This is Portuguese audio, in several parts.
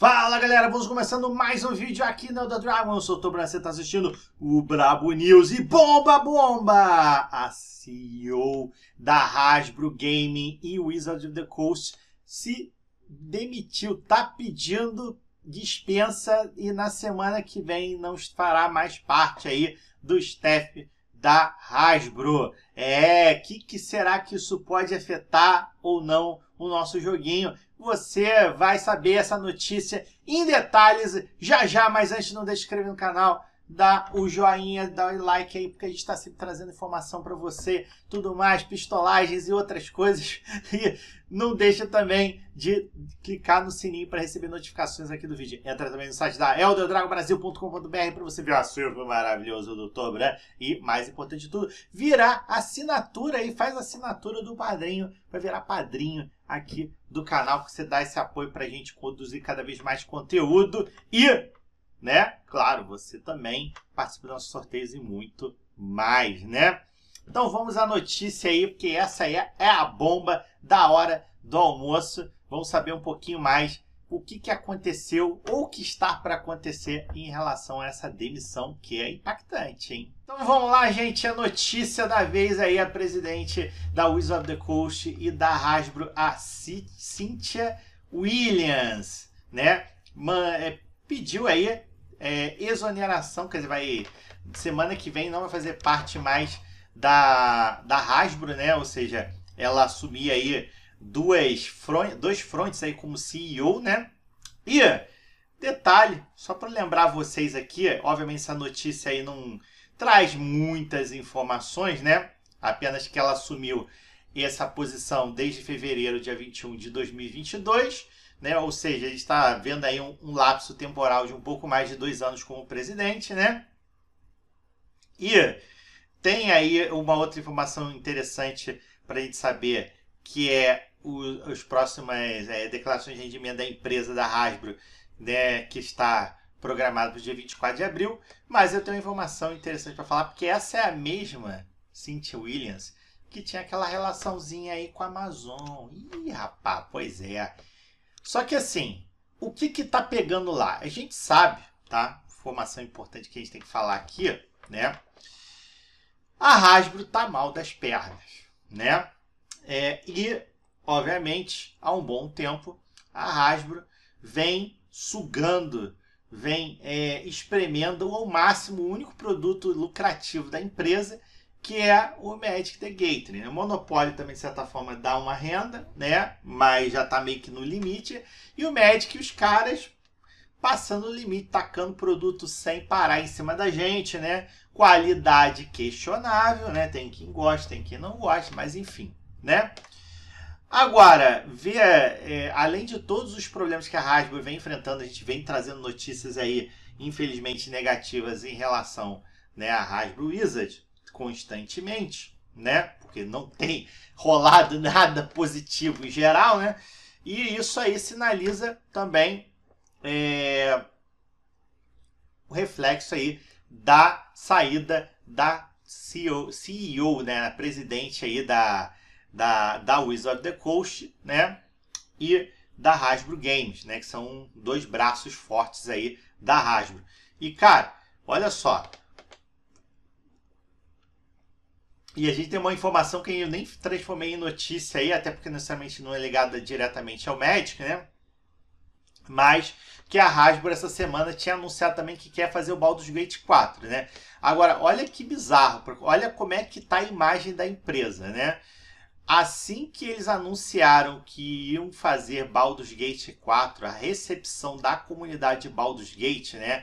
Fala galera, vamos começando mais um vídeo aqui no The Dragon. Eu sou o Tobran, você está assistindo o Brabo News e bomba, bomba! A CEO da Hasbro Gaming e Wizard of the Coast se demitiu, tá pedindo dispensa e na semana que vem não fará mais parte aí do staff da Hasbro. É, que que será que isso pode afetar ou não o nosso joguinho? você vai saber essa notícia em detalhes já já, mas antes não deixe de inscrever no canal, dá o joinha, dá o like aí, porque a gente está sempre trazendo informação para você, tudo mais, pistolagens e outras coisas. E não deixa também de clicar no sininho para receber notificações aqui do vídeo. Entra também no site da elderdragobrasil.com.br para você ver o acervo maravilhoso do Tobran e, mais importante de tudo, virar assinatura e faz assinatura do padrinho para virar padrinho aqui do canal, que você dá esse apoio para a gente produzir cada vez mais conteúdo. E, né, claro, você também participa dos nossos sorteios e muito mais, né? Então vamos à notícia aí, porque essa aí é a bomba da hora do almoço. Vamos saber um pouquinho mais o que, que aconteceu ou que está para acontecer em relação a essa demissão que é impactante, hein? Então vamos lá, gente, a notícia da vez aí, a presidente da Wizards of the Coast e da Hasbro, a C Cynthia Williams, né? Man, é, pediu aí é, exoneração, quer dizer, vai semana que vem não vai fazer parte mais da, da Hasbro, né? Ou seja, ela assumir aí duas front, dois frontes aí como CEO, né? E detalhe, só para lembrar vocês aqui, obviamente essa notícia aí não traz muitas informações, né? Apenas que ela assumiu essa posição desde fevereiro, dia 21 de 2022, né? Ou seja, a gente está vendo aí um, um, lapso temporal de um pouco mais de dois anos como presidente, né? E tem aí uma outra informação interessante para a gente saber, que é os, próximas é, declarações de rendimento da empresa da Hasbro, né, que está programado para o dia 24 de abril, mas eu tenho uma informação interessante para falar, porque essa é a mesma Cynthia Williams que tinha aquela relaçãozinha aí com a Amazon. Ih, rapaz, pois é. Só que assim, o que que tá pegando lá? A gente sabe, tá? Informação importante que a gente tem que falar aqui, né? A Hasbro tá mal das pernas, né? É, e obviamente, há um bom tempo, a Hasbro vem sugando, vem é, espremendo ao máximo o único produto lucrativo da empresa, que é o Magic the Gathering. O Monopólio também, de certa forma, dá uma renda, né? Mas já está meio que no limite. E o Magic, os caras passando o limite, tacando produto sem parar em cima da gente, né? Qualidade questionável, né? Tem quem gosta, tem quem não gosta, mas enfim, né? Agora, via, é, além de todos os problemas que a Hasbro vem enfrentando, a gente vem trazendo notícias aí, infelizmente, negativas em relação né, à Hasbro Wizard constantemente, né? Porque não tem rolado nada positivo em geral, né? E isso aí sinaliza também é, o reflexo aí da saída da CEO, CEO né, a presidente aí da da, da Wizard of the Coast, né? E da Hasbro Games, né? Que são dois braços fortes aí da Hasbro. E cara, olha só. E a gente tem uma informação que eu nem transformei em notícia aí, até porque necessariamente não é ligada diretamente ao Magic, né? Mas que a Hasbro essa semana tinha anunciado também que quer fazer o Baldur's Gate 4, né? Agora, olha que bizarro, olha como é que tá a imagem da empresa, né? Assim que eles anunciaram que iam fazer Baldur's Gate 4, a recepção da comunidade Baldur's Gate, né?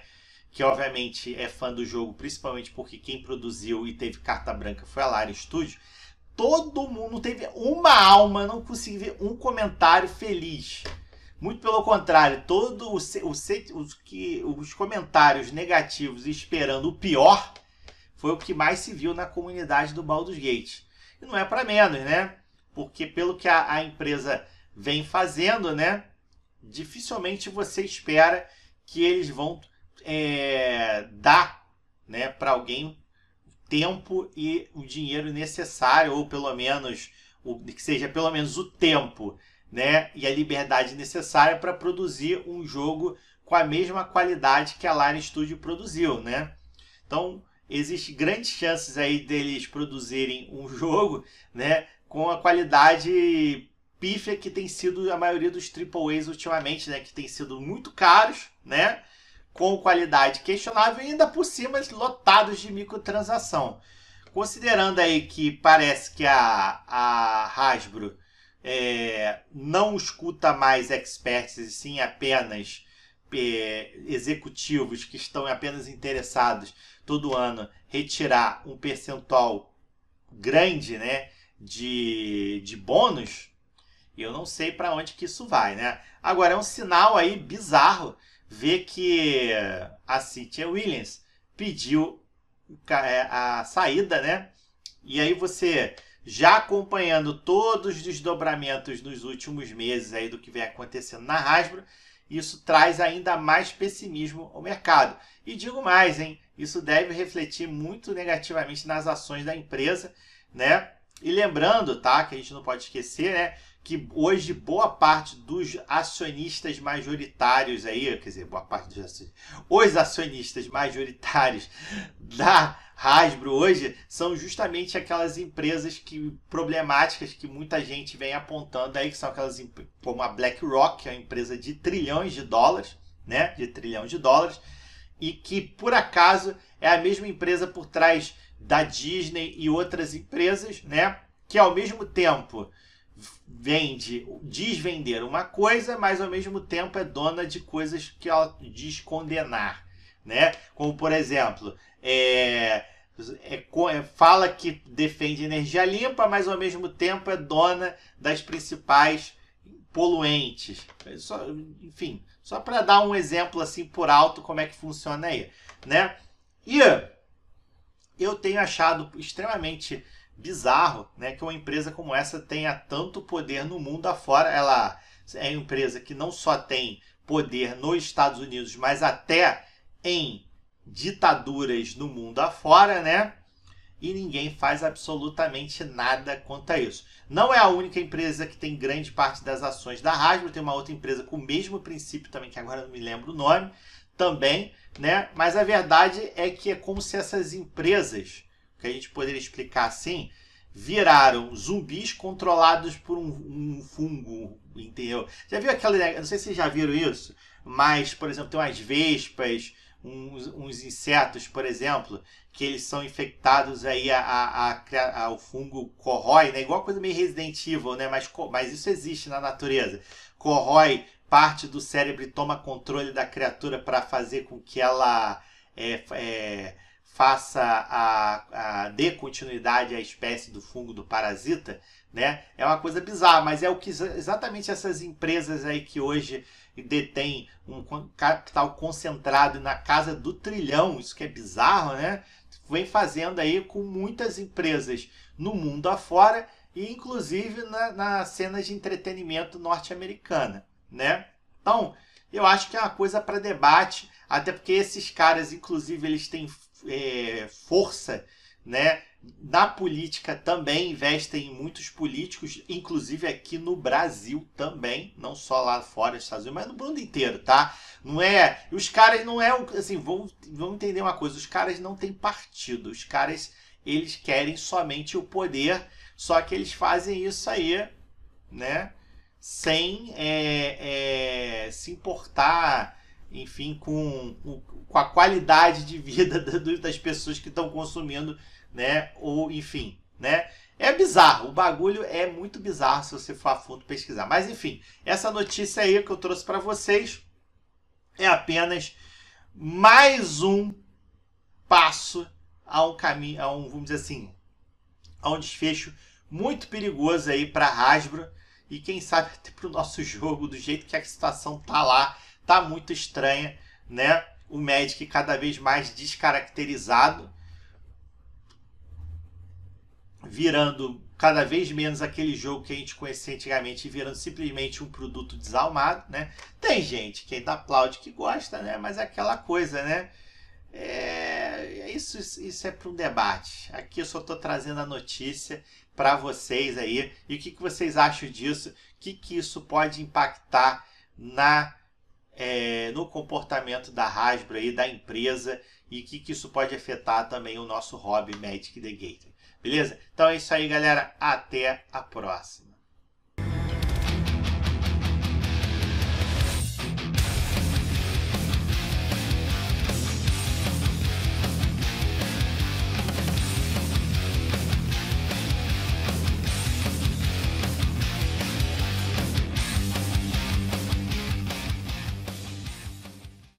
Que obviamente é fã do jogo, principalmente porque quem produziu e teve carta branca foi a Lara Studio. Todo mundo teve uma alma, não consegui ver um comentário feliz. Muito pelo contrário, todos os, que, os comentários negativos esperando o pior foi o que mais se viu na comunidade do Baldur's Gate. E não é para menos, né? Porque pelo que a, a empresa vem fazendo, né? Dificilmente você espera que eles vão é, dar né, para alguém tempo e o dinheiro necessário, ou pelo menos, o, que seja pelo menos o tempo né, e a liberdade necessária para produzir um jogo com a mesma qualidade que a Lara Studio produziu. Né? Então, existe grandes chances aí deles produzirem um jogo, né, com a qualidade pífia que tem sido a maioria dos A's ultimamente, né, que tem sido muito caros, né, com qualidade questionável e ainda por cima lotados de microtransação. Considerando aí que parece que a, a Hasbro é, não escuta mais experts e sim apenas é, executivos que estão apenas interessados todo ano retirar um percentual grande, né, de, de bônus, eu não sei para onde que isso vai, né? Agora é um sinal aí bizarro ver que a Cynthia Williams pediu é, a saída, né? E aí você já acompanhando todos os desdobramentos nos últimos meses aí do que vem acontecendo na Hasbro, isso traz ainda mais pessimismo ao mercado. E digo mais, hein? Isso deve refletir muito negativamente nas ações da empresa, né? E lembrando, tá, que a gente não pode esquecer, né, que hoje boa parte dos acionistas majoritários aí, quer dizer, boa parte dos acionistas, os acionistas majoritários da Hasbro hoje são justamente aquelas empresas que problemáticas que muita gente vem apontando aí, que são aquelas como a BlackRock, que é uma empresa de trilhões de dólares, né, de trilhão de dólares, e que, por acaso, é a mesma empresa por trás da Disney e outras empresas, né? Que ao mesmo tempo vende, diz vender uma coisa, mas ao mesmo tempo é dona de coisas que ela diz condenar, né? Como por exemplo, é, é, é, fala que defende energia limpa, mas ao mesmo tempo é dona das principais poluentes. Só, enfim, só para dar um exemplo assim por alto como é que funciona aí, né? E eu tenho achado extremamente bizarro, né, que uma empresa como essa tenha tanto poder no mundo afora. Ela é uma empresa que não só tem poder nos Estados Unidos, mas até em ditaduras no mundo afora, né? e ninguém faz absolutamente nada quanto a isso. Não é a única empresa que tem grande parte das ações da Hasbro, tem uma outra empresa com o mesmo princípio também, que agora não me lembro o nome, também, né? Mas a verdade é que é como se essas empresas, que a gente poderia explicar assim, viraram zumbis controlados por um, um fungo, entendeu? Já viu aquela, não sei se vocês já viram isso, mas, por exemplo, tem umas vespas, uns, uns, insetos, por exemplo, que eles são infectados aí a, a, a, a fungo corrói, né? Igual coisa meio Resident Evil, né? Mas, mas isso existe na natureza. Corrói parte do cérebro e toma controle da criatura para fazer com que ela é, é, faça a, a dê continuidade à espécie do fungo do parasita, né? É uma coisa bizarra, mas é o que exatamente essas empresas aí que hoje detêm um capital concentrado na casa do trilhão, isso que é bizarro, né? Vem fazendo aí com muitas empresas no mundo afora e inclusive na, na cena de entretenimento norte-americana, né? Então, eu acho que é uma coisa para debate, até porque esses caras, inclusive, eles têm é, força né? Na política também investem em muitos políticos, inclusive aqui no Brasil também, não só lá fora nos Estados Unidos, mas no mundo inteiro, tá? Não é, os caras não é assim, vamos, vamos entender uma coisa, os caras não têm partido, os caras eles querem somente o poder, só que eles fazem isso aí, né? Sem é, é, se importar enfim, com, com a qualidade de vida das pessoas que estão consumindo, né? Ou, enfim, né? É bizarro, o bagulho é muito bizarro se você for a fundo pesquisar. Mas enfim, essa notícia aí que eu trouxe para vocês é apenas mais um passo a um caminho, a um, vamos dizer assim, a um desfecho muito perigoso aí para Hasbro e quem sabe até para o nosso jogo, do jeito que a situação tá lá tá muito estranha, né? O Magic cada vez mais descaracterizado, virando cada vez menos aquele jogo que a gente conhecia antigamente, virando simplesmente um produto desalmado, né? Tem gente que ainda aplaude que gosta, né? Mas é aquela coisa, né? É, é isso, isso é para um debate. Aqui eu só estou trazendo a notícia para vocês aí. E o que, que vocês acham disso? O que, que isso pode impactar na é, no comportamento da Hasbro e da empresa e que, que isso pode afetar também o nosso hobby Magic the Gator. Beleza? Então é isso aí, galera. Até a próxima.